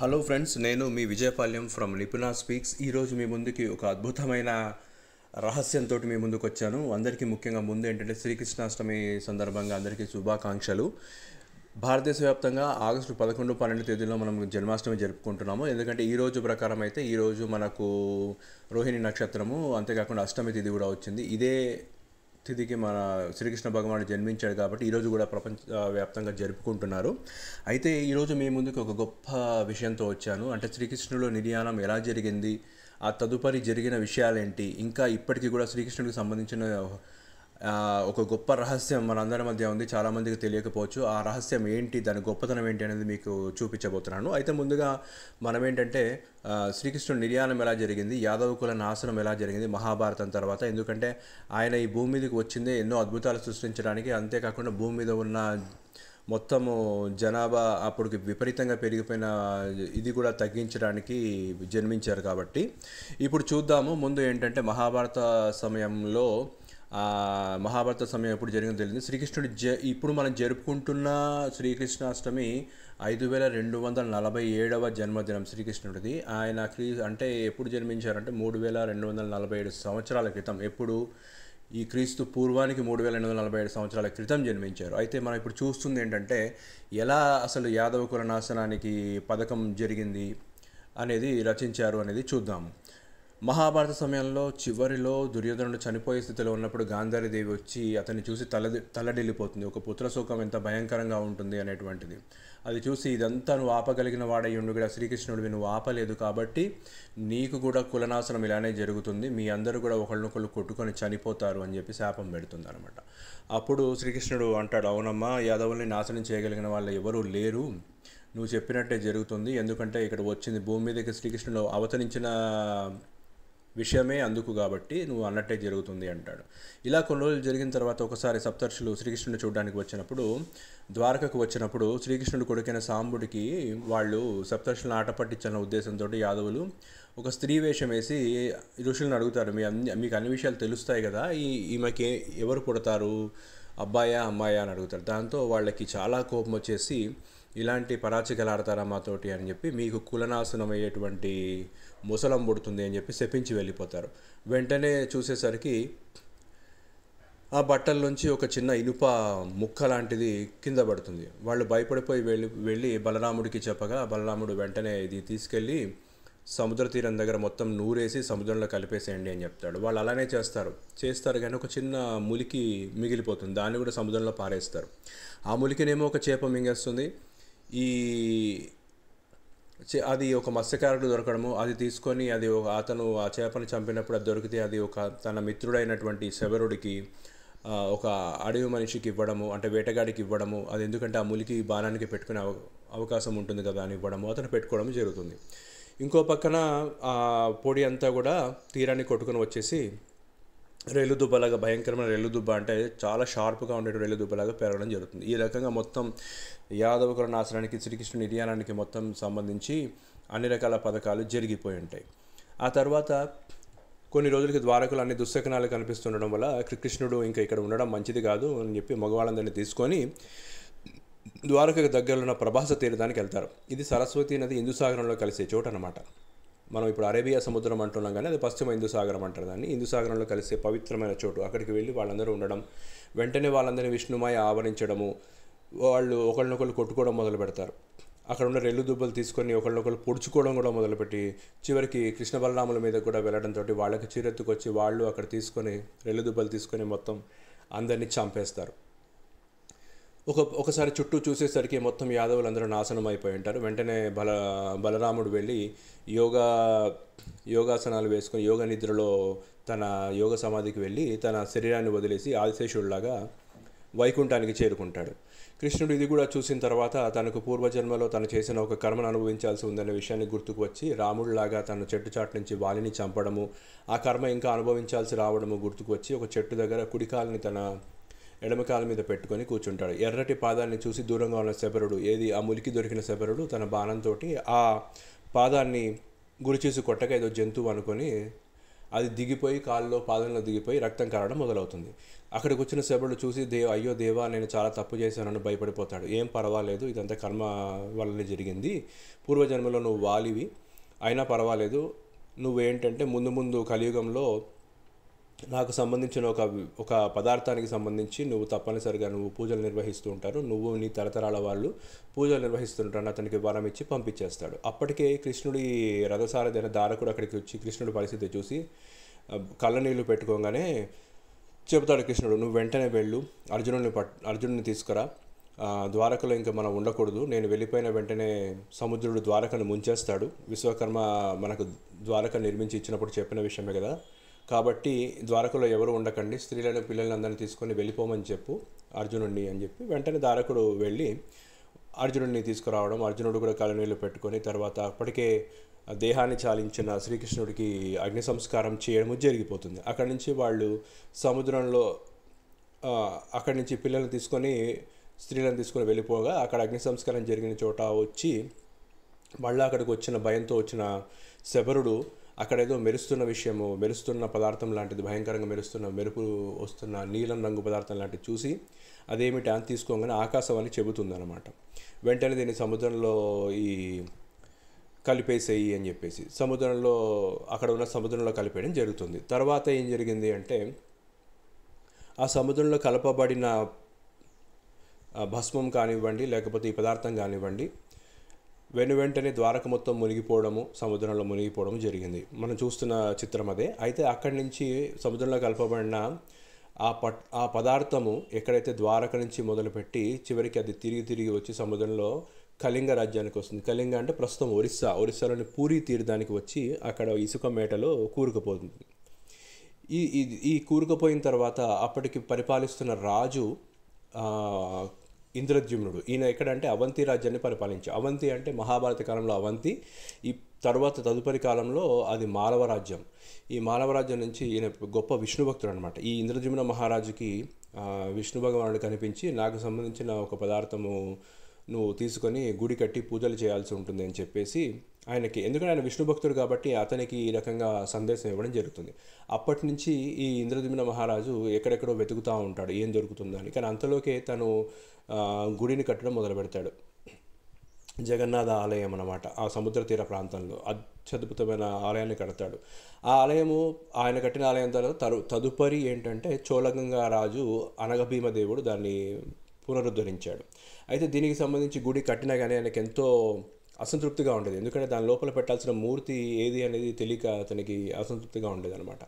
hello friends నేను మీ విజయపాల్యం from నిపుణా speaks ఈరోజు మీ ముందుకి ఒక అద్భుతమైన రహస్యంతో మీ ముందుకు వచ్చాను అందరికీ ముఖ్యంగా ముందు ఏంటంటే శ్రీకృష్ణాష్టమి సందర్భంగా అందరికీ శుభాకాంక్షలు భారతదేశ వ్యాప్తంగా ఆగస్టు పదకొండు పన్నెండు తేదీలో మనం జన్మాష్టమి జరుపుకుంటున్నాము ఎందుకంటే ఈ రోజు ప్రకారం అయితే ఈరోజు మనకు రోహిణి నక్షత్రము అంతేకాకుండా అష్టమి తేదీ కూడా వచ్చింది ఇదే తిథికి మన శ్రీకృష్ణ భగవాన్ జన్మించాడు కాబట్టి ఈరోజు కూడా ప్రపంచ వ్యాప్తంగా జరుపుకుంటున్నారు అయితే ఈరోజు మీ ముందుకు ఒక గొప్ప విషయంతో వచ్చాను అంటే శ్రీకృష్ణులో నిర్యాణం ఎలా జరిగింది ఆ తదుపరి జరిగిన విషయాలేంటి ఇంకా ఇప్పటికీ కూడా శ్రీకృష్ణుడికి సంబంధించిన ఒక గొప్ప రహస్యం మనందరి మధ్య ఉంది చాలామందికి తెలియకపోవచ్చు ఆ రహస్యం ఏంటి దాని గొప్పతనం ఏంటి అనేది మీకు చూపించబోతున్నాను అయితే ముందుగా మనం ఏంటంటే శ్రీకృష్ణుడు నిర్యాణం ఎలా జరిగింది యాదవ కుల నాశనం ఎలా జరిగింది మహాభారతం తర్వాత ఎందుకంటే ఆయన ఈ భూమి మీదకి వచ్చింది ఎన్నో అద్భుతాలు సృష్టించడానికి అంతేకాకుండా భూమి మీద ఉన్న మొత్తము జనాభా అప్పటికి విపరీతంగా పెరిగిపోయిన ఇది కూడా తగ్గించడానికి జన్మించారు కాబట్టి ఇప్పుడు చూద్దాము ముందు ఏంటంటే మహాభారత సమయంలో మహాభారత సమయం ఎప్పుడు జరిగిందో తెలియదు శ్రీకృష్ణుడి జ ఇప్పుడు మనం జరుపుకుంటున్న శ్రీకృష్ణాష్టమి ఐదు వేల రెండు వందల నలభై ఏడవ జన్మదినం శ్రీకృష్ణుడిది ఆయన క్రీ అంటే ఎప్పుడు జన్మించారంటే మూడు వేల రెండు వందల నలభై ఏడు సంవత్సరాల క్రితం ఎప్పుడు ఈ క్రీస్తు పూర్వానికి మూడు వేల ఎనిమిది వందల నలభై ఏడు సంవత్సరాల క్రితం జన్మించారు అయితే మనం ఇప్పుడు చూస్తుంది ఏంటంటే ఎలా అసలు యాదవ కుల నాశనానికి పథకం జరిగింది అనేది రచించారు అనేది చూద్దాము మహాభారత సమయంలో చివరిలో దుర్యోధనుడు చనిపోయే స్థితిలో ఉన్నప్పుడు దేవి వచ్చి అతన్ని చూసి తల తలడిల్లిపోతుంది ఒక పుత్ర శోకం ఎంత భయంకరంగా ఉంటుంది అనేటువంటిది అది చూసి ఇదంతా నువ్వు ఆపగలిగిన వాడై ఉండు కూడా శ్రీకృష్ణుడివి నువ్వు ఆపలేదు కాబట్టి నీకు కూడా కులనాశనం ఇలానే జరుగుతుంది మీ అందరూ కూడా ఒకళ్ళనొకళ్ళు కొట్టుకొని చనిపోతారు అని చెప్పి శాపం పెడుతుంది అనమాట అప్పుడు శ్రీకృష్ణుడు అంటాడు అవునమ్మా యాదవుల్ని నాశనం చేయగలిగిన వాళ్ళు ఎవరూ లేరు నువ్వు చెప్పినట్టే జరుగుతుంది ఎందుకంటే ఇక్కడ వచ్చింది భూమి మీదకి శ్రీకృష్ణుడు అవతరించిన విషయమే అందుకు కాబట్టి నువ్వు అన్నట్టే జరుగుతుంది అంటాడు ఇలా కొన్ని రోజులు జరిగిన తర్వాత ఒకసారి సప్తర్షులు శ్రీకృష్ణుడు చూడడానికి వచ్చినప్పుడు ద్వారకకు వచ్చినప్పుడు శ్రీకృష్ణుడు కొడుకైన సాంబుడికి వాళ్ళు సప్తర్షులను ఆట పట్టించాలన్న ఉద్దేశంతో యాదవులు ఒక స్త్రీ వేషం వేసి ఋషులను అడుగుతారు మీ అన్ని మీకు అన్ని విషయాలు తెలుస్తాయి కదా ఈ ఈమెకి ఎవరు పుడతారు అబ్బాయా అమ్మాయా అని అడుగుతారు దాంతో వాళ్ళకి చాలా కోపం వచ్చేసి ఇలాంటి పరాచికలు ఆడతారా మాతోటి అని చెప్పి మీకు కులనాశనం అయ్యేటువంటి ముసలం పుడుతుంది అని చెప్పి శపించి వెళ్ళిపోతారు వెంటనే చూసేసరికి ఆ బట్టల నుంచి ఒక చిన్న ఇనుప ముక్క లాంటిది కింద పడుతుంది వాళ్ళు భయపడిపోయి వెళ్ళి వెళ్ళి బలరాముడికి చెప్పగా బలరాముడు వెంటనే ఇది తీసుకెళ్ళి సముద్ర తీరం దగ్గర మొత్తం నూరేసి సముద్రంలో కలిపేసేయండి అని చెప్తాడు వాళ్ళు అలానే చేస్తారు చేస్తారు కానీ ఒక చిన్న ములికి మిగిలిపోతుంది దాన్ని కూడా సముద్రంలో పారేస్తారు ఆ ములికినేమో ఒక చేప మింగేస్తుంది ఈ అది ఒక మత్స్యకారుడు దొరకడము అది తీసుకొని అది ఒక అతను ఆ చేపను చంపినప్పుడు అది దొరికితే అది ఒక తన మిత్రుడైనటువంటి శబరుడికి ఒక అడవి మనిషికి ఇవ్వడము అంటే వేటగాడికి ఇవ్వడము అది ఎందుకంటే ఆ ములికి బాణానికి పెట్టుకునే అవకాశం ఉంటుంది కదా అని ఇవ్వడము అతను పెట్టుకోవడం జరుగుతుంది ఇంకో పక్కన ఆ పొడి అంతా కూడా తీరాన్ని కొట్టుకుని వచ్చేసి రైలు దుబ్బలాగా భయంకరమైన రైలు దుబ్బ అంటే చాలా షార్ప్గా ఉండే రైలు దుబ్బలాగా పెరగడం జరుగుతుంది ఈ రకంగా మొత్తం యాదవకుల నాశనానికి శ్రీకృష్ణ నిర్యాణానికి మొత్తం సంబంధించి అన్ని రకాల పథకాలు జరిగిపోయి ఉంటాయి ఆ తర్వాత కొన్ని రోజులకి ద్వారకులు అన్ని దుస్సకనాలు కనిపిస్తుండడం వల్ల కృష్ణుడు ఇంకా ఇక్కడ ఉండడం మంచిది కాదు అని చెప్పి మగవాళ్ళందరినీ తీసుకొని ద్వారకకు దగ్గరలో ఉన్న ప్రభాస తీర్థానికి వెళ్తారు ఇది సరస్వతి నది హిందూసాగరంలో కలిసే చోటు అనమాట మనం ఇప్పుడు అరేబియా సముద్రం అంటున్నాం కానీ అది పశ్చిమ హిందూ సాగరం అంటారు దాన్ని హిందూ సాగరంలో కలిసే పవిత్రమైన చోటు అక్కడికి వెళ్ళి వాళ్ళందరూ ఉండడం వెంటనే వాళ్ళందరినీ విష్ణుమాయ ఆవరించడము వాళ్ళు ఒకళ్ళనొకళ్ళు కొట్టుకోవడం మొదలు పెడతారు అక్కడ ఉన్న రెల్లు దుబ్బలు తీసుకొని ఒకళ్ళొకళ్ళు పొడుచుకోవడం కూడా మొదలుపెట్టి చివరికి కృష్ణ బలరాముల మీద కూడా వెళ్ళడంతో వాళ్ళకి చీరెత్తుకొచ్చి వాళ్ళు అక్కడ తీసుకొని రెల్లు దుబ్బలు తీసుకొని మొత్తం అందరినీ చంపేస్తారు ఒక ఒకసారి చుట్టూ చూసేసరికి మొత్తం అందరూ నాశనం అయిపోయి ఉంటారు వెంటనే బల బలరాముడు వెళ్ళి యోగా యోగాసనాలు వేసుకొని యోగ నిద్రలో తన యోగ సమాధికి వెళ్ళి తన శరీరాన్ని వదిలేసి ఆదిశేషుడిలాగా వైకుంఠానికి చేరుకుంటాడు కృష్ణుడు ఇది కూడా చూసిన తర్వాత తనకు పూర్వజన్మలో తను చేసిన ఒక కర్మను అనుభవించాల్సి ఉందనే విషయాన్ని గుర్తుకు వచ్చి రాముడిలాగా తన చెట్టు చాటు నుంచి వాలిని చంపడము ఆ కర్మ ఇంకా అనుభవించాల్సి రావడము గుర్తుకు వచ్చి ఒక చెట్టు దగ్గర కుడికాలని తన ఎడమకాల మీద పెట్టుకొని కూర్చుంటాడు ఎర్రటి పాదాన్ని చూసి దూరంగా ఉన్న శబరుడు ఏది ఆ ములికి దొరికిన శబరుడు తన బాణంతో ఆ పాదాన్ని గురిచేసి కొట్టక ఏదో జంతువు అనుకొని అది దిగిపోయి కాళ్ళలో పాదంలో దిగిపోయి రక్తం కారడం మొదలవుతుంది అక్కడికి వచ్చిన శబరుడు చూసి దేవ అయ్యో దేవా నేను చాలా తప్పు చేశానని భయపడిపోతాడు ఏం పర్వాలేదు ఇదంతా కర్మ వల్లనే జరిగింది పూర్వజన్మలో నువ్వు వాలివి అయినా పర్వాలేదు నువ్వేంటంటే ముందు ముందు కలియుగంలో నాకు సంబంధించిన ఒక ఒక పదార్థానికి సంబంధించి నువ్వు తప్పనిసరిగా నువ్వు పూజలు నిర్వహిస్తూ ఉంటారు నువ్వు నీ తరతరాల వాళ్ళు పూజలు నిర్వహిస్తుంటారని అతనికి వరం ఇచ్చి పంపించేస్తాడు అప్పటికే కృష్ణుడి రథసారధైన దారకుడు అక్కడికి వచ్చి కృష్ణుడి పరిస్థితి చూసి కళ్ళనీళ్ళు పెట్టుకోగానే చెబుతాడు కృష్ణుడు నువ్వు వెంటనే వెళ్ళు అర్జునుడిని పట్ అర్జునుడిని తీసుకురా ద్వారకలో ఇంకా మనం ఉండకూడదు నేను వెళ్ళిపోయిన వెంటనే సముద్రుడు ద్వారకను ముంచేస్తాడు విశ్వకర్మ మనకు ద్వారక నిర్మించి ఇచ్చినప్పుడు చెప్పిన విషయమే కదా కాబట్టి ద్వారకలో ఎవరు ఉండకండి స్త్రీలను పిల్లలను అందరినీ తీసుకొని వెళ్ళిపోమని చెప్పు అర్జునుడిని అని చెప్పి వెంటనే దారకుడు వెళ్ళి అర్జునుడిని తీసుకురావడం అర్జునుడు కూడా కళ్ళనీళ్ళు పెట్టుకొని తర్వాత అప్పటికే దేహాన్ని చాలించిన శ్రీకృష్ణుడికి అగ్ని సంస్కారం చేయడము జరిగిపోతుంది అక్కడి నుంచి వాళ్ళు సముద్రంలో అక్కడి నుంచి పిల్లల్ని తీసుకొని స్త్రీలను తీసుకొని వెళ్ళిపోగా అక్కడ అగ్ని సంస్కారం జరిగిన చోట వచ్చి మళ్ళీ అక్కడికి వచ్చిన భయంతో వచ్చిన శబరుడు అక్కడ ఏదో మెరుస్తున్న విషయము మెరుస్తున్న పదార్థం లాంటిది భయంకరంగా మెరుస్తున్న మెరుపు వస్తున్న నీలం రంగు పదార్థం లాంటిది చూసి అదేమిటి అని తీసుకోగానే ఆకాశం చెబుతుంది చెబుతుందన్నమాట వెంటనే దీన్ని సముద్రంలో ఈ కలిపేసేయి అని చెప్పేసి సముద్రంలో అక్కడ ఉన్న సముద్రంలో కలిపేయడం జరుగుతుంది తర్వాత ఏం జరిగింది అంటే ఆ సముద్రంలో కలపబడిన భస్మం కానివ్వండి లేకపోతే ఈ పదార్థం కానివ్వండి వెను వెంటనే ద్వారక మొత్తం మునిగిపోవడము సముద్రంలో మునిగిపోవడం జరిగింది మనం చూస్తున్న చిత్రం అదే అయితే అక్కడి నుంచి సముద్రంలో కలపబడిన ఆ పట్ ఆ పదార్థము ఎక్కడైతే ద్వారక నుంచి మొదలుపెట్టి చివరికి అది తిరిగి తిరిగి వచ్చి సముద్రంలో కళింగ రాజ్యానికి వస్తుంది కళింగ అంటే ప్రస్తుతం ఒరిస్సా ఒరిస్సాలోని పూరి తీర్థానికి వచ్చి అక్కడ ఇసుక మేటలో కూరుకుపోతుంది ఈ ఈ కూరుకుపోయిన తర్వాత అప్పటికి పరిపాలిస్తున్న రాజు ఇంద్రద్యుమ్నుడు ఈయన ఎక్కడంటే అవంతి రాజ్యాన్ని పరిపాలించి అవంతి అంటే మహాభారత కాలంలో అవంతి ఈ తర్వాత తదుపరి కాలంలో అది మాలవ రాజ్యం ఈ మాలవ రాజ్యం నుంచి ఈయన గొప్ప విష్ణు భక్తుడు అనమాట ఈ ఇంద్రజుమ్న మహారాజుకి విష్ణు భగవానుడు కనిపించి నాకు సంబంధించిన ఒక పదార్థము నువ్వు తీసుకొని గుడి కట్టి పూజలు చేయాల్సి ఉంటుంది అని చెప్పేసి ఆయనకి ఎందుకంటే ఆయన విష్ణు భక్తుడు కాబట్టి అతనికి ఈ రకంగా సందేశం ఇవ్వడం జరుగుతుంది అప్పటి నుంచి ఈ ఇంద్రదిమిన మహారాజు ఎక్కడెక్కడో వెతుకుతూ ఉంటాడు ఏం దొరుకుతుందని కానీ అంతలోకే తను గుడిని కట్టడం మొదలు పెడతాడు జగన్నాథ ఆలయం అనమాట ఆ సముద్ర తీర ప్రాంతంలో అత్యద్భుతమైన ఆలయాన్ని కడతాడు ఆ ఆలయము ఆయన కట్టిన ఆలయం తర్వాత తరు తదుపరి ఏంటంటే చోళగంగా రాజు అనగభీమదేవుడు దాన్ని పునరుద్ధరించాడు అయితే దీనికి సంబంధించి గుడి కట్టినా కానీ ఆయనకు ఎంతో అసంతృప్తిగా ఉండేది ఎందుకంటే దాని లోపల పెట్టాల్సిన మూర్తి ఏది అనేది తెలియక అతనికి అసంతృప్తిగా ఉండేది అనమాట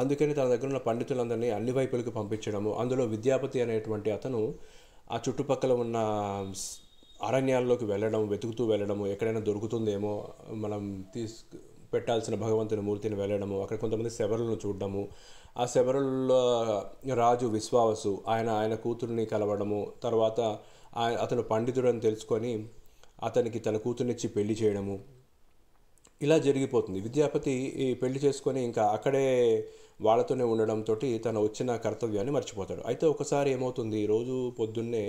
అందుకని తన దగ్గర ఉన్న పండితులందరినీ అన్ని వైపులకు పంపించడము అందులో విద్యాపతి అనేటువంటి అతను ఆ చుట్టుపక్కల ఉన్న అరణ్యాల్లోకి వెళ్ళడం వెతుకుతూ వెళ్ళడము ఎక్కడైనా దొరుకుతుందేమో మనం తీసు పెట్టాల్సిన భగవంతుని మూర్తిని వెళ్ళడము అక్కడ కొంతమంది శబరులను చూడడము ఆ శబరుల రాజు విశ్వావసు ఆయన ఆయన కూతుర్ని కలవడము తర్వాత అతను పండితుడని తెలుసుకొని అతనికి తన కూతురునిచ్చి పెళ్లి చేయడము ఇలా జరిగిపోతుంది విద్యాపతి ఈ పెళ్లి చేసుకొని ఇంకా అక్కడే వాళ్ళతోనే ఉండడంతో తన వచ్చిన కర్తవ్యాన్ని మర్చిపోతాడు అయితే ఒకసారి ఏమవుతుంది రోజు పొద్దున్నే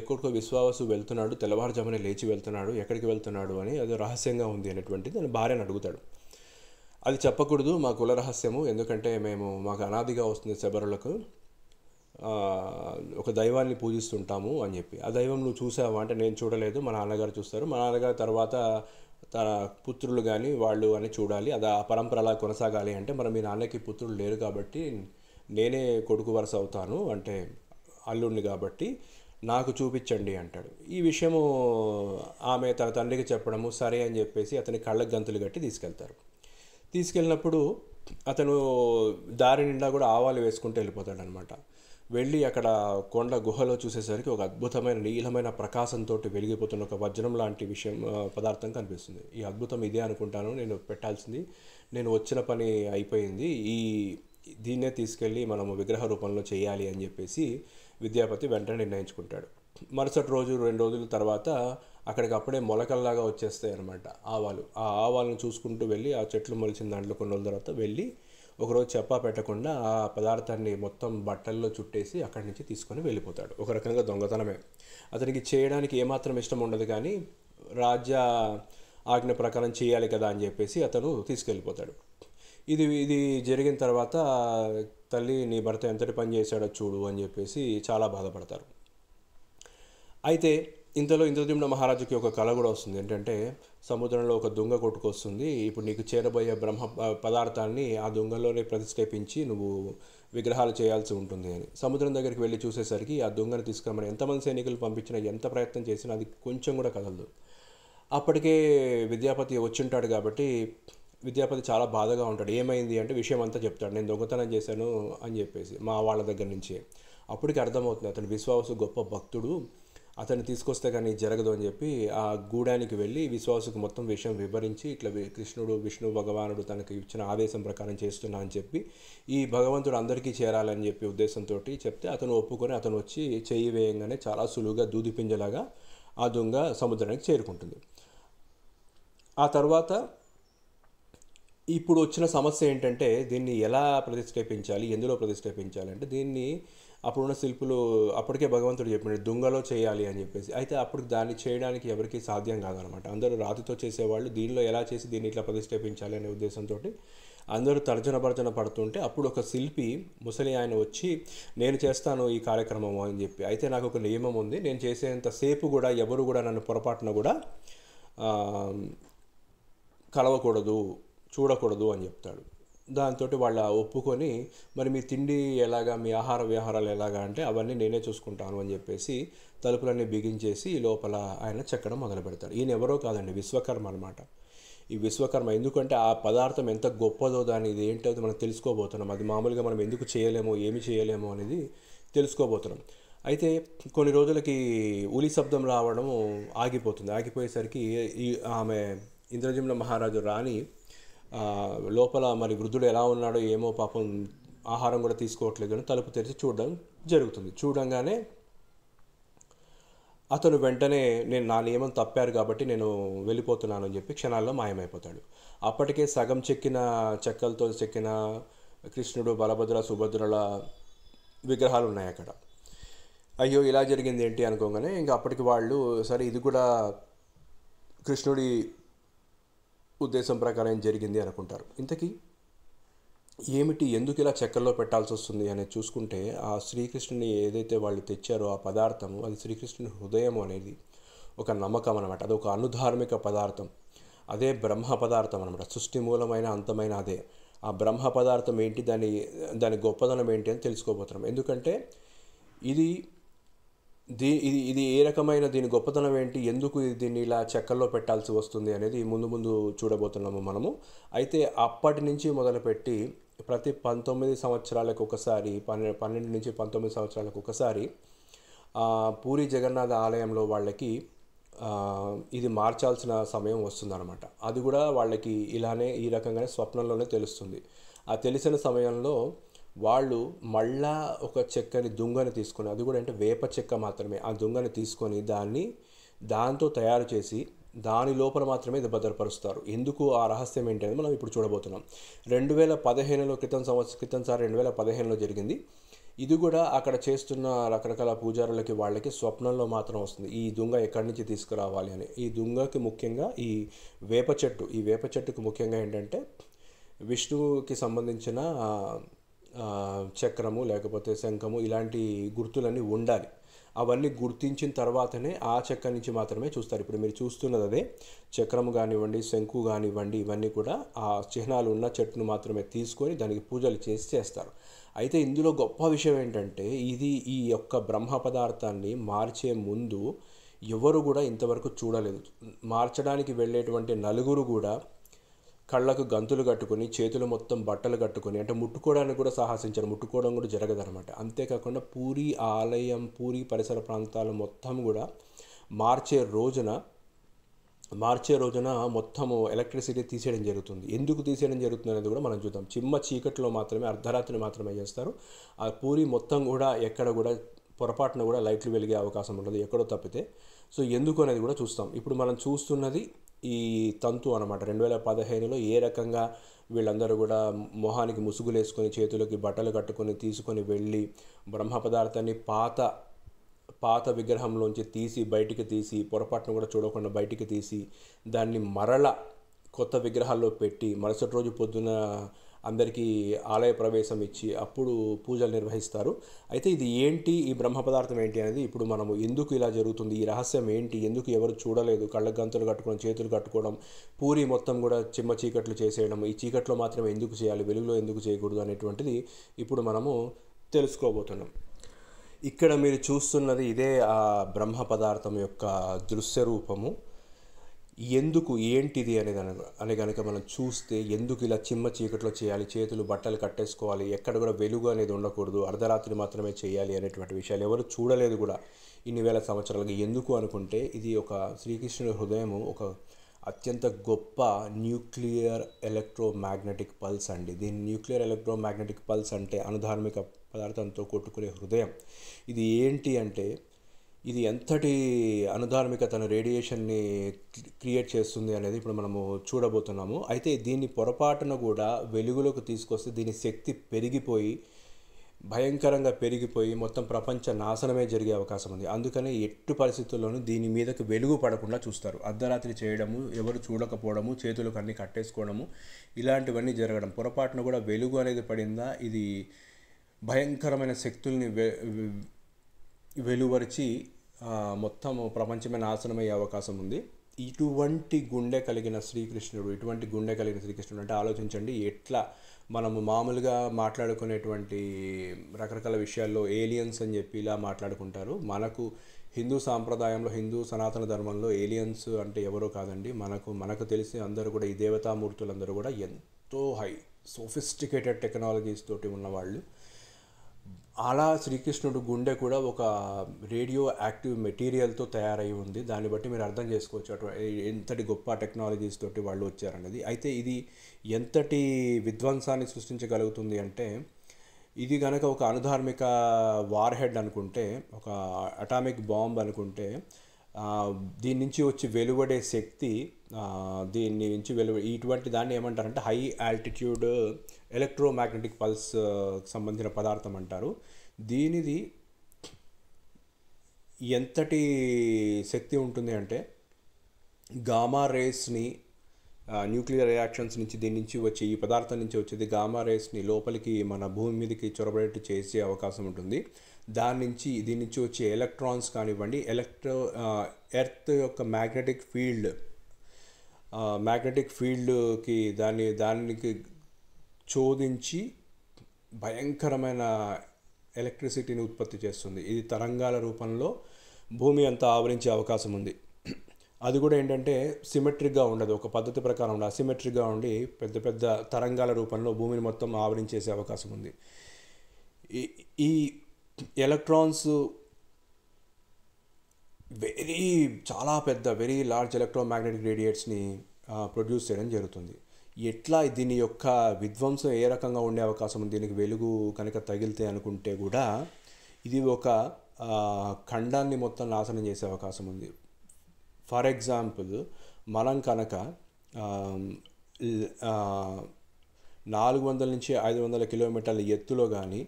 ఎక్కడికో విశ్వావసు వెళ్తున్నాడు తెల్లవారుజామునే లేచి వెళ్తున్నాడు ఎక్కడికి వెళ్తున్నాడు అని అది రహస్యంగా ఉంది అనేటువంటిది తన భార్యను అడుగుతాడు అది చెప్పకూడదు మా కుల రహస్యము ఎందుకంటే మేము మాకు అనాదిగా వస్తుంది శబరులకు ఒక దైవాన్ని పూజిస్తుంటాము అని చెప్పి ఆ దైవం నువ్వు చూసావా అంటే నేను చూడలేదు మా నాన్నగారు చూస్తారు మా నాన్నగారు తర్వాత తన పుత్రులు కానీ వాళ్ళు అని చూడాలి అది ఆ పరంపర అలా కొనసాగాలి అంటే మరి మీ నాన్నకి పుత్రులు లేరు కాబట్టి నేనే కొడుకు వరుస అవుతాను అంటే అల్లుడిని కాబట్టి నాకు చూపించండి అంటాడు ఈ విషయము ఆమె తన తండ్రికి చెప్పడము సరే అని చెప్పేసి అతని కళ్ళకు గంతులు కట్టి తీసుకెళ్తారు తీసుకెళ్ళినప్పుడు అతను దారి నిండా కూడా ఆవాలు వేసుకుంటూ వెళ్ళిపోతాడనమాట వెళ్ళి అక్కడ కొండ గుహలో చూసేసరికి ఒక అద్భుతమైన నీలమైన ప్రకాశంతో వెలిగిపోతున్న ఒక వజ్రం లాంటి విషయం పదార్థం కనిపిస్తుంది ఈ అద్భుతం ఇదే అనుకుంటాను నేను పెట్టాల్సింది నేను వచ్చిన పని అయిపోయింది ఈ దీన్నే తీసుకెళ్ళి మనము విగ్రహ రూపంలో చేయాలి అని చెప్పేసి విద్యాపతి వెంటనే నిర్ణయించుకుంటాడు మరుసటి రోజు రెండు రోజుల తర్వాత అక్కడికి అప్పుడే మొలకల్లాగా వచ్చేస్తాయి అనమాట ఆవాలు ఆ ఆవాలను చూసుకుంటూ వెళ్ళి ఆ చెట్లు మొలిచిన దాంట్లో కొన్ని రోజుల తర్వాత వెళ్ళి ఒకరోజు చెప్పా పెట్టకుండా ఆ పదార్థాన్ని మొత్తం బట్టల్లో చుట్టేసి అక్కడి నుంచి తీసుకొని వెళ్ళిపోతాడు ఒక రకంగా దొంగతనమే అతనికి చేయడానికి ఏమాత్రం ఇష్టం ఉండదు కానీ రాజ్య ఆజ్ఞ ప్రకారం చేయాలి కదా అని చెప్పేసి అతను తీసుకెళ్ళిపోతాడు ఇది ఇది జరిగిన తర్వాత తల్లి నీ భర్త ఎంతటి పని చేశాడో చూడు అని చెప్పేసి చాలా బాధపడతారు అయితే ఇంతలో ఇంద్రదిమ్న మహారాజుకి ఒక కళ కూడా వస్తుంది ఏంటంటే సముద్రంలో ఒక దొంగ కొట్టుకొస్తుంది ఇప్పుడు నీకు చేరబోయే బ్రహ్మ పదార్థాన్ని ఆ దొంగలోనే ప్రతిష్ఠేపించి నువ్వు విగ్రహాలు చేయాల్సి ఉంటుంది అని సముద్రం దగ్గరికి వెళ్ళి చూసేసరికి ఆ దొంగను తీసుకురమని ఎంతమంది సైనికులు పంపించినా ఎంత ప్రయత్నం చేసినా అది కొంచెం కూడా కదలదు అప్పటికే విద్యాపతి వచ్చింటాడు కాబట్టి విద్యాపతి చాలా బాధగా ఉంటాడు ఏమైంది అంటే విషయం అంతా చెప్తాడు నేను దొంగతనం చేశాను అని చెప్పేసి మా వాళ్ళ దగ్గర నుంచి అప్పటికి అర్థమవుతుంది అతను విశ్వాసు గొప్ప భక్తుడు అతన్ని తీసుకొస్తే కానీ జరగదు అని చెప్పి ఆ గూడానికి వెళ్ళి విశ్వాసుకు మొత్తం విషయం వివరించి ఇట్లా కృష్ణుడు విష్ణు భగవానుడు తనకు ఇచ్చిన ఆదేశం ప్రకారం చేస్తున్నా అని చెప్పి ఈ భగవంతుడు అందరికీ చేరాలని చెప్పి ఉద్దేశంతో చెప్తే అతను ఒప్పుకొని అతను వచ్చి చేయి వేయంగానే చాలా సులువుగా దూదిపింజలాగా ఆ దొంగ సముద్రానికి చేరుకుంటుంది ఆ తర్వాత ఇప్పుడు వచ్చిన సమస్య ఏంటంటే దీన్ని ఎలా ప్రతిష్ఠేపించాలి ఎందులో ప్రతిష్టేపించాలి అంటే దీన్ని అప్పుడున్న శిల్పులు అప్పటికే భగవంతుడు చెప్పాడు దొంగలో చేయాలి అని చెప్పేసి అయితే అప్పుడు దాన్ని చేయడానికి ఎవరికీ సాధ్యం కాదనమాట అందరూ రాతితో చేసేవాళ్ళు దీనిలో ఎలా చేసి దీన్ని ఇట్లా ప్రతిష్టేపించాలి అనే ఉద్దేశంతో అందరూ తర్జన భర్జన పడుతుంటే అప్పుడు ఒక శిల్పి ముసలి ఆయన వచ్చి నేను చేస్తాను ఈ కార్యక్రమం అని చెప్పి అయితే నాకు ఒక నియమం ఉంది నేను చేసేంత సేపు కూడా ఎవరు కూడా నన్ను పొరపాటున కూడా కలవకూడదు చూడకూడదు అని చెప్తాడు దాంతో వాళ్ళ ఒప్పుకొని మరి మీ తిండి ఎలాగా మీ ఆహార విహారాలు ఎలాగా అంటే అవన్నీ నేనే చూసుకుంటాను అని చెప్పేసి తలుపులన్నీ బిగించేసి ఈ లోపల ఆయన చెక్కడం మొదలు పెడతాడు ఈయన ఎవరో కాదండి విశ్వకర్మ అనమాట ఈ విశ్వకర్మ ఎందుకంటే ఆ పదార్థం ఎంత గొప్పదో దాని ఇది ఏంటో మనం తెలుసుకోబోతున్నాం అది మామూలుగా మనం ఎందుకు చేయలేము ఏమి చేయలేము అనేది తెలుసుకోబోతున్నాం అయితే కొన్ని రోజులకి ఉలి శబ్దం రావడం ఆగిపోతుంది ఆగిపోయేసరికి ఈ ఆమె ఇంద్రజిమ్ల మహారాజు రాణి లోపల మరి వృద్ధుడు ఎలా ఉన్నాడో ఏమో పాపం ఆహారం కూడా తీసుకోవట్లేదు కానీ తలుపు తెరిచి చూడడం జరుగుతుంది చూడంగానే అతను వెంటనే నేను నా నియమం తప్పారు కాబట్టి నేను వెళ్ళిపోతున్నాను అని చెప్పి క్షణాల్లో మాయమైపోతాడు అప్పటికే సగం చెక్కిన చెక్కలతో చెక్కిన కృష్ణుడు బలభద్ర సుభద్రల విగ్రహాలు ఉన్నాయి అక్కడ అయ్యో ఇలా జరిగింది ఏంటి అనుకోగానే ఇంకా అప్పటికి వాళ్ళు సరే ఇది కూడా కృష్ణుడి ఉద్దేశం ప్రకారం జరిగింది అనుకుంటారు ఇంతకీ ఏమిటి ఎందుకు ఇలా చెక్కల్లో పెట్టాల్సి వస్తుంది అనేది చూసుకుంటే ఆ శ్రీకృష్ణుని ఏదైతే వాళ్ళు తెచ్చారో ఆ పదార్థం అది శ్రీకృష్ణుని హృదయం అనేది ఒక నమ్మకం అనమాట అది ఒక అనుధార్మిక పదార్థం అదే బ్రహ్మ పదార్థం అనమాట సృష్టి మూలమైన అంతమైన అదే ఆ బ్రహ్మ పదార్థం ఏంటి దాని దాని గొప్పదనం ఏంటి అని తెలుసుకోబోతున్నాం ఎందుకంటే ఇది దీ ఇది ఇది ఏ రకమైన దీని గొప్పతనం ఏంటి ఎందుకు దీన్ని ఇలా చెక్కల్లో పెట్టాల్సి వస్తుంది అనేది ముందు ముందు చూడబోతున్నాము మనము అయితే అప్పటి నుంచి మొదలుపెట్టి ప్రతి పంతొమ్మిది సంవత్సరాలకు ఒకసారి పన్నె పన్నెండు నుంచి పంతొమ్మిది సంవత్సరాలకు ఒకసారి పూరి జగన్నాథ ఆలయంలో వాళ్ళకి ఇది మార్చాల్సిన సమయం వస్తుందన్నమాట అది కూడా వాళ్ళకి ఇలానే ఈ రకంగానే స్వప్నంలోనే తెలుస్తుంది ఆ తెలిసిన సమయంలో వాళ్ళు మళ్ళా ఒక చెక్కని దుంగని తీసుకుని అది కూడా అంటే వేప చెక్క మాత్రమే ఆ దుంగని తీసుకొని దాన్ని దాంతో తయారు చేసి దాని లోపల మాత్రమే ఇది భద్రపరుస్తారు ఎందుకు ఆ రహస్యం ఏంటి అనేది మనం ఇప్పుడు చూడబోతున్నాం రెండు వేల పదిహేనులో క్రితం సంవత్సరం క్రితం సార్ రెండు వేల పదిహేనులో జరిగింది ఇది కూడా అక్కడ చేస్తున్న రకరకాల పూజారులకి వాళ్ళకి స్వప్నంలో మాత్రం వస్తుంది ఈ దుంగ ఎక్కడి నుంచి తీసుకురావాలి అని ఈ దుంగకి ముఖ్యంగా ఈ వేప చెట్టు ఈ వేప చెట్టుకు ముఖ్యంగా ఏంటంటే విష్ణువుకి సంబంధించిన చక్రము లేకపోతే శంఖము ఇలాంటి గుర్తులన్నీ ఉండాలి అవన్నీ గుర్తించిన తర్వాతనే ఆ చక్రం నుంచి మాత్రమే చూస్తారు ఇప్పుడు మీరు చూస్తున్నది అదే చక్రము కానివ్వండి శంకు కానివ్వండి ఇవన్నీ కూడా ఆ చిహ్నాలు ఉన్న చెట్టును మాత్రమే తీసుకొని దానికి పూజలు చేసి చేస్తారు అయితే ఇందులో గొప్ప విషయం ఏంటంటే ఇది ఈ యొక్క బ్రహ్మ పదార్థాన్ని మార్చే ముందు ఎవరు కూడా ఇంతవరకు చూడలేదు మార్చడానికి వెళ్ళేటువంటి నలుగురు కూడా కళ్ళకు గంతులు కట్టుకుని చేతులు మొత్తం బట్టలు కట్టుకుని అంటే ముట్టుకోవడానికి కూడా సాహసించారు ముట్టుకోవడం కూడా జరగదనమాట అంతేకాకుండా పూరి ఆలయం పూరి పరిసర ప్రాంతాలు మొత్తం కూడా మార్చే రోజున మార్చే రోజున మొత్తం ఎలక్ట్రిసిటీ తీసేయడం జరుగుతుంది ఎందుకు తీసేయడం జరుగుతుంది అనేది కూడా మనం చూద్దాం చిమ్మ చీకట్లో మాత్రమే అర్ధరాత్రి మాత్రమే చేస్తారు ఆ పూరి మొత్తం కూడా ఎక్కడ కూడా పొరపాటున కూడా లైట్లు వెలిగే అవకాశం ఉండదు ఎక్కడో తప్పితే సో ఎందుకు అనేది కూడా చూస్తాం ఇప్పుడు మనం చూస్తున్నది ఈ తంతు అనమాట రెండు వేల పదిహేనులో ఏ రకంగా వీళ్ళందరూ కూడా మొహానికి ముసుగులేసుకొని చేతులకి బట్టలు కట్టుకొని తీసుకొని వెళ్ళి బ్రహ్మ పదార్థాన్ని పాత పాత విగ్రహంలోంచి తీసి బయటికి తీసి పొరపాటును కూడా చూడకుండా బయటికి తీసి దాన్ని మరల కొత్త విగ్రహాల్లో పెట్టి మరుసటి రోజు పొద్దున అందరికీ ఆలయ ప్రవేశం ఇచ్చి అప్పుడు పూజలు నిర్వహిస్తారు అయితే ఇది ఏంటి ఈ బ్రహ్మ పదార్థం ఏంటి అనేది ఇప్పుడు మనము ఎందుకు ఇలా జరుగుతుంది ఈ రహస్యం ఏంటి ఎందుకు ఎవరు చూడలేదు కళ్ళ గంతులు కట్టుకోవడం చేతులు కట్టుకోవడం పూరి మొత్తం కూడా చిమ్మ చీకట్లు చేసేయడం ఈ చీకట్లో మాత్రమే ఎందుకు చేయాలి వెలుగులో ఎందుకు చేయకూడదు అనేటువంటిది ఇప్పుడు మనము తెలుసుకోబోతున్నాం ఇక్కడ మీరు చూస్తున్నది ఇదే ఆ బ్రహ్మ పదార్థం యొక్క దృశ్య రూపము ఎందుకు ఏంటిది అనేది అని కనుక మనం చూస్తే ఎందుకు ఇలా చిమ్మ చీకట్లో చేయాలి చేతులు బట్టలు కట్టేసుకోవాలి ఎక్కడ కూడా వెలుగు అనేది ఉండకూడదు అర్ధరాత్రి మాత్రమే చేయాలి అనేటువంటి విషయాలు ఎవరు చూడలేదు కూడా ఇన్ని వేల సంవత్సరాలుగా ఎందుకు అనుకుంటే ఇది ఒక శ్రీకృష్ణుడి హృదయము ఒక అత్యంత గొప్ప న్యూక్లియర్ ఎలక్ట్రో మ్యాగ్నెటిక్ పల్స్ అండి దీని న్యూక్లియర్ ఎలక్ట్రో మ్యాగ్నెటిక్ పల్స్ అంటే అనుధార్మిక పదార్థంతో కొట్టుకునే హృదయం ఇది ఏంటి అంటే ఇది ఎంతటి తన రేడియేషన్ని క్రియేట్ చేస్తుంది అనేది ఇప్పుడు మనము చూడబోతున్నాము అయితే దీన్ని పొరపాటున కూడా వెలుగులోకి తీసుకొస్తే దీని శక్తి పెరిగిపోయి భయంకరంగా పెరిగిపోయి మొత్తం ప్రపంచ నాశనమే జరిగే అవకాశం ఉంది అందుకనే ఎట్టు పరిస్థితుల్లోనూ దీని మీదకి వెలుగు పడకుండా చూస్తారు అర్ధరాత్రి చేయడము ఎవరు చూడకపోవడము చేతులకు అన్ని కట్టేసుకోవడము ఇలాంటివన్నీ జరగడం పొరపాటున కూడా వెలుగు అనేది పడిందా ఇది భయంకరమైన శక్తుల్ని వెలువరిచి మొత్తం ప్రపంచమే నాశనమయ్యే అవకాశం ఉంది ఇటువంటి గుండె కలిగిన శ్రీకృష్ణుడు ఇటువంటి గుండె కలిగిన శ్రీకృష్ణుడు అంటే ఆలోచించండి ఎట్లా మనము మామూలుగా మాట్లాడుకునేటువంటి రకరకాల విషయాల్లో ఏలియన్స్ అని చెప్పి ఇలా మాట్లాడుకుంటారు మనకు హిందూ సాంప్రదాయంలో హిందూ సనాతన ధర్మంలో ఏలియన్స్ అంటే ఎవరో కాదండి మనకు మనకు తెలిసి అందరూ కూడా ఈ దేవతామూర్తులందరూ కూడా ఎంతో హై సోఫిస్టికేటెడ్ టెక్నాలజీస్ తోటి ఉన్నవాళ్ళు అలా శ్రీకృష్ణుడు గుండె కూడా ఒక రేడియో యాక్టివ్ మెటీరియల్తో తయారై ఉంది దాన్ని బట్టి మీరు అర్థం చేసుకోవచ్చు అటు ఎంతటి గొప్ప టెక్నాలజీస్ తోటి వాళ్ళు వచ్చారన్నది అయితే ఇది ఎంతటి విధ్వంసాన్ని సృష్టించగలుగుతుంది అంటే ఇది కనుక ఒక అనుధార్మిక వార్ హెడ్ అనుకుంటే ఒక అటామిక్ బాంబ్ అనుకుంటే దీని నుంచి వచ్చి వెలువడే శక్తి దీన్ని నుంచి వెలువ ఇటువంటి దాన్ని ఏమంటారంటే హై ఆల్టిట్యూడ్ ఎలక్ట్రోమాగ్నెటిక్ పల్స్ సంబంధించిన పదార్థం అంటారు దీనిది ఎంతటి శక్తి ఉంటుంది అంటే గామా రేస్ని న్యూక్లియర్ రియాక్షన్స్ నుంచి దీని నుంచి వచ్చే ఈ పదార్థం నుంచి వచ్చేది గామా రేస్ని లోపలికి మన భూమి మీదకి చొరబడేట్టు చేసే అవకాశం ఉంటుంది దాని నుంచి దీని నుంచి వచ్చే ఎలక్ట్రాన్స్ కానివ్వండి ఎలక్ట్రో ఎర్త్ యొక్క మ్యాగ్నెటిక్ ఫీల్డ్ మ్యాగ్నెటిక్ ఫీల్డ్కి దాన్ని దానికి చోదించి భయంకరమైన ఎలక్ట్రిసిటీని ఉత్పత్తి చేస్తుంది ఇది తరంగాల రూపంలో భూమి అంతా ఆవరించే అవకాశం ఉంది అది కూడా ఏంటంటే సిమెట్రిక్గా ఉండదు ఒక పద్ధతి ప్రకారం ఉండదు అసిమెట్రిక్గా ఉండి పెద్ద పెద్ద తరంగాల రూపంలో భూమిని మొత్తం ఆవరించేసే అవకాశం ఉంది ఈ ఎలక్ట్రాన్స్ వెరీ చాలా పెద్ద వెరీ లార్జ్ ఎలక్ట్రోమాగ్నెటిక్ రేడియేట్స్ని ప్రొడ్యూస్ చేయడం జరుగుతుంది ఎట్లా దీని యొక్క విధ్వంసం ఏ రకంగా ఉండే అవకాశం ఉంది దీనికి వెలుగు కనుక తగిలితే అనుకుంటే కూడా ఇది ఒక ఖండాన్ని మొత్తం నాశనం చేసే అవకాశం ఉంది ఫర్ ఎగ్జాంపుల్ మనం కనుక నాలుగు వందల నుంచి ఐదు వందల కిలోమీటర్ల ఎత్తులో కానీ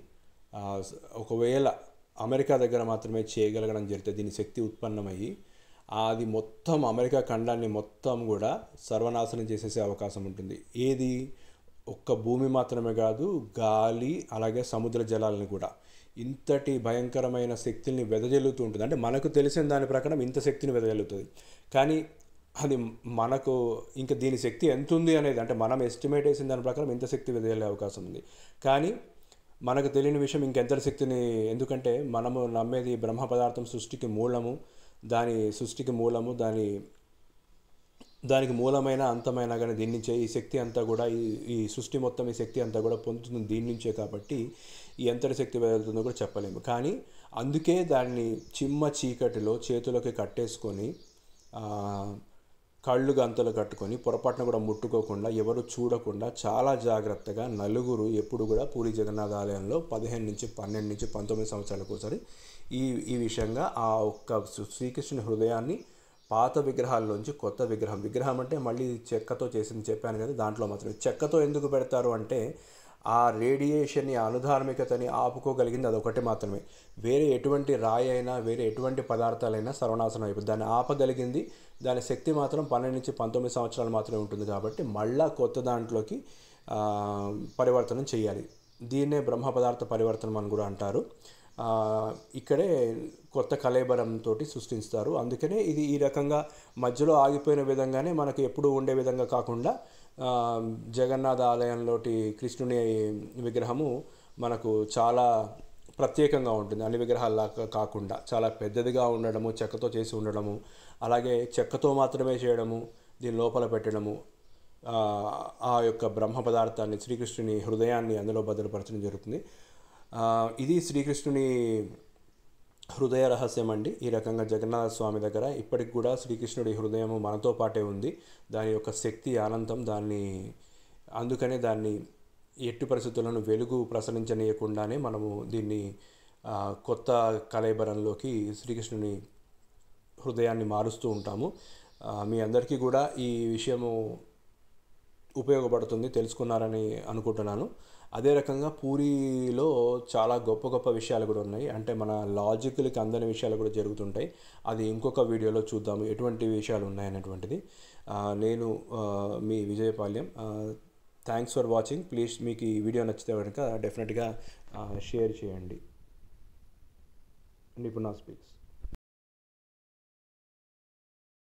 ఒకవేళ అమెరికా దగ్గర మాత్రమే చేయగలగడం జరిగితే దీని శక్తి ఉత్పన్నమయ్యి అది మొత్తం అమెరికా ఖండాన్ని మొత్తం కూడా సర్వనాశనం చేసేసే అవకాశం ఉంటుంది ఏది ఒక్క భూమి మాత్రమే కాదు గాలి అలాగే సముద్ర జలాలని కూడా ఇంతటి భయంకరమైన శక్తుల్ని వెదజల్లుతూ ఉంటుంది అంటే మనకు తెలిసిన దాని ప్రకారం ఇంత శక్తిని వెదజల్లుతుంది కానీ అది మనకు ఇంకా దీని శక్తి ఎంత ఉంది అనేది అంటే మనం ఎస్టిమేట్ వేసిన దాని ప్రకారం ఇంత శక్తి వెదజల్లే అవకాశం ఉంది కానీ మనకు తెలియని విషయం ఇంకెంతటి శక్తిని ఎందుకంటే మనము నమ్మేది బ్రహ్మ పదార్థం సృష్టికి మూలము దాని సృష్టికి మూలము దాని దానికి మూలమైన అంతమైన కానీ దీని నుంచే ఈ శక్తి అంతా కూడా ఈ ఈ సృష్టి మొత్తం ఈ శక్తి అంతా కూడా పొందుతుంది దీని నుంచే కాబట్టి ఎంతటి శక్తి వెళ్తుందో కూడా చెప్పలేము కానీ అందుకే దాన్ని చిమ్మ చీకటిలో చేతులకి కట్టేసుకొని కళ్ళు గంతలు కట్టుకొని పొరపాటున కూడా ముట్టుకోకుండా ఎవరు చూడకుండా చాలా జాగ్రత్తగా నలుగురు ఎప్పుడు కూడా పూరి జగన్నాథ్ ఆలయంలో పదిహేను నుంచి పన్నెండు నుంచి పంతొమ్మిది సంవత్సరాలకు ఒకసారి ఈ ఈ విషయంగా ఆ ఒక్క శ్రీకృష్ణుని హృదయాన్ని పాత విగ్రహాల్లోంచి కొత్త విగ్రహం విగ్రహం అంటే మళ్ళీ చెక్కతో చేసింది చెప్పాను కదా దాంట్లో మాత్రమే చెక్కతో ఎందుకు పెడతారు అంటే ఆ రేడియేషన్ని అనుధార్మికతని ఆపుకోగలిగింది అదొకటి మాత్రమే వేరే ఎటువంటి రాయి అయినా వేరే ఎటువంటి పదార్థాలైనా సర్వనాశనం అయిపోతుంది దాన్ని ఆపగలిగింది దాని శక్తి మాత్రం పన్నెండు నుంచి పంతొమ్మిది సంవత్సరాలు మాత్రమే ఉంటుంది కాబట్టి మళ్ళా కొత్త దాంట్లోకి పరివర్తనం చేయాలి దీన్నే బ్రహ్మ పదార్థ పరివర్తనం అని కూడా అంటారు ఇక్కడే కొత్త కలేబరంతో సృష్టిస్తారు అందుకనే ఇది ఈ రకంగా మధ్యలో ఆగిపోయిన విధంగానే మనకు ఎప్పుడూ ఉండే విధంగా కాకుండా జగన్నాథ ఆలయంలోటి కృష్ణుని విగ్రహము మనకు చాలా ప్రత్యేకంగా ఉంటుంది అన్ని విగ్రహాల్లా కాకుండా చాలా పెద్దదిగా ఉండడము చెక్కతో చేసి ఉండడము అలాగే చెక్కతో మాత్రమే చేయడము దీని లోపల పెట్టడము ఆ యొక్క బ్రహ్మ పదార్థాన్ని శ్రీకృష్ణుని హృదయాన్ని అందులో భద్రపరచడం జరుగుతుంది ఇది శ్రీకృష్ణుని హృదయ రహస్యం అండి ఈ రకంగా జగన్నాథ స్వామి దగ్గర ఇప్పటికి కూడా శ్రీకృష్ణుడి హృదయం మనతో పాటే ఉంది దాని యొక్క శక్తి ఆనందం దాన్ని అందుకనే దాన్ని ఎట్టి పరిస్థితులను వెలుగు ప్రసరించనీయకుండానే మనము దీన్ని కొత్త కలైబరంలోకి శ్రీకృష్ణుని హృదయాన్ని మారుస్తూ ఉంటాము మీ అందరికీ కూడా ఈ విషయము ఉపయోగపడుతుంది తెలుసుకున్నారని అనుకుంటున్నాను అదే రకంగా పూరిలో చాలా గొప్ప గొప్ప విషయాలు కూడా ఉన్నాయి అంటే మన లాజికల్కి అందని విషయాలు కూడా జరుగుతుంటాయి అది ఇంకొక వీడియోలో చూద్దాము ఎటువంటి విషయాలు ఉన్నాయనేటువంటిది నేను మీ విజయపాల్యం థ్యాంక్స్ ఫర్ వాచింగ్ ప్లీజ్ మీకు ఈ వీడియో నచ్చితే కనుక డెఫినెట్గా షేర్ చేయండి నిపుణా స్పీక్స్